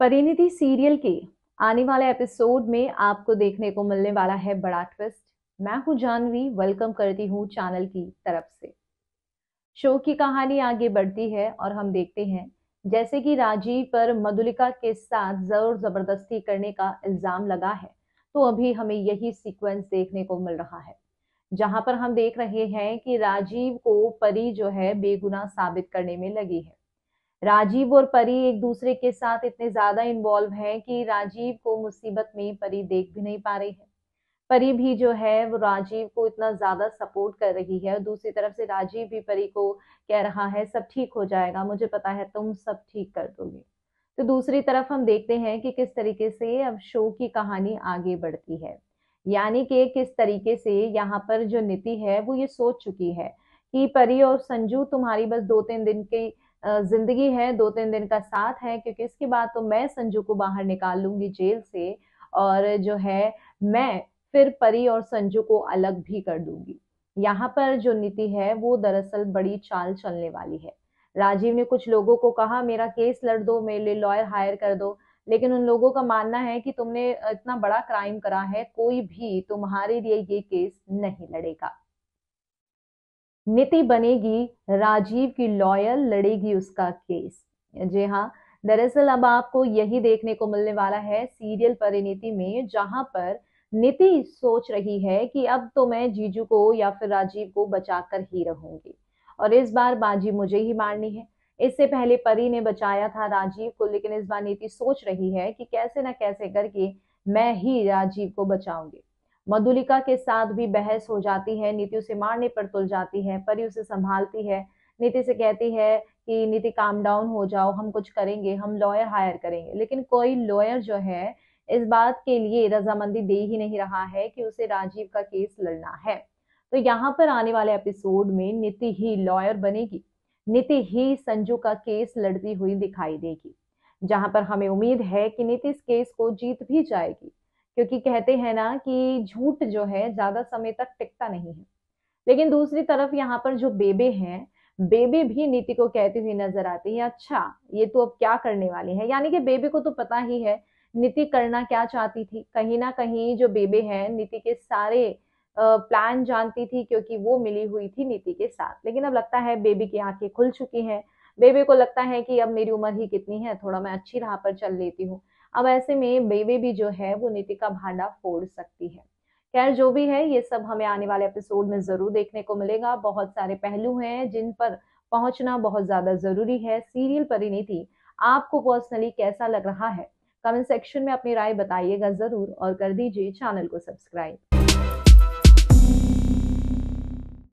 परिणति सीरियल के आने वाले एपिसोड में आपको देखने को मिलने वाला है बड़ा ट्विस्ट मैं हूं जानवी वेलकम करती हूं चैनल की तरफ से शो की कहानी आगे बढ़ती है और हम देखते हैं जैसे कि राजीव पर मधुलिका के साथ जोर जबरदस्ती करने का इल्जाम लगा है तो अभी हमें यही सीक्वेंस देखने को मिल रहा है जहां पर हम देख रहे हैं कि राजीव को परी जो है बेगुना साबित करने में लगी है राजीव और परी एक दूसरे के साथ इतने ज्यादा इन्वॉल्व हैं कि राजीव को मुसीबत में परी देख भी नहीं पा रही है परी भी जो है वो राजीव को इतना ज्यादा सपोर्ट कर रही है और दूसरी तरफ से राजीव भी परी को कह रहा है सब ठीक हो जाएगा मुझे पता है तुम सब ठीक कर दोगे तो दूसरी तरफ हम देखते हैं कि किस तरीके से अब शो की कहानी आगे बढ़ती है यानी कि किस तरीके से यहाँ पर जो नीति है वो ये सोच चुकी है कि परी और संजू तुम्हारी बस दो तीन दिन की जिंदगी है दो तीन दिन का साथ है क्योंकि इसके बाद तो मैं संजू को बाहर निकाल लूंगी जेल से और जो है मैं फिर परी और संजू को अलग भी कर दूंगी यहाँ पर जो नीति है वो दरअसल बड़ी चाल चलने वाली है राजीव ने कुछ लोगों को कहा मेरा केस लड़ दो मेरे लिए लॉयर हायर कर दो लेकिन उन लोगों का मानना है कि तुमने इतना बड़ा क्राइम करा है कोई भी तुम्हारे लिए ये केस नहीं लड़ेगा नीति बनेगी राजीव की लॉयल लड़ेगी उसका केस जी हाँ दरअसल अब आपको यही देखने को मिलने वाला है सीरियल परिणीति में जहां पर नीति सोच रही है कि अब तो मैं जीजू को या फिर राजीव को बचाकर ही रहूंगी और इस बार बाजी मुझे ही मारनी है इससे पहले परी ने बचाया था राजीव को लेकिन इस बार नीति सोच रही है कि कैसे ना कैसे करके मैं ही राजीव को बचाऊंगी मधुलिका के साथ भी बहस हो जाती है नीति उसे मारने पर तुल जाती है परी उसे संभालती है नीति से कहती है कि नीति काम डाउन हो जाओ हम कुछ करेंगे हम लॉयर हायर करेंगे लेकिन कोई लॉयर जो है इस बात के लिए रजामंदी दे ही नहीं रहा है कि उसे राजीव का केस लड़ना है तो यहाँ पर आने वाले एपिसोड में नीति ही लॉयर बनेगी नीति ही संजू का केस लड़ती हुई दिखाई देगी जहां पर हमें उम्मीद है कि नीति इस केस को जीत भी जाएगी क्योंकि कहते हैं ना कि झूठ जो है ज्यादा समय तक टिकता नहीं है लेकिन दूसरी तरफ यहाँ पर जो बेबे हैं बेबी भी नीति को कहती हुई नजर आती है अच्छा ये तो अब क्या करने वाली है यानी कि बेबी को तो पता ही है नीति करना क्या चाहती थी कहीं ना कहीं जो बेबे हैं नीति के सारे प्लान जानती थी क्योंकि वो मिली हुई थी नीति के साथ लेकिन अब लगता है बेबी की आंखें खुल चुकी हैं बेबी को लगता है कि अब मेरी उम्र ही कितनी है थोड़ा मैं अच्छी राह पर चल लेती हूँ अब ऐसे में बेबे भी जो है वो नीति का भांडा फोड़ सकती है खैर जो भी है ये सब हमें आने वाले एपिसोड में जरूर देखने को मिलेगा बहुत सारे पहलू हैं जिन पर पहुंचना बहुत ज्यादा जरूरी है सीरियल परिणीति आपको पर्सनली कैसा लग रहा है कमेंट सेक्शन में अपनी राय बताइएगा जरूर और कर दीजिए चैनल को सब्सक्राइब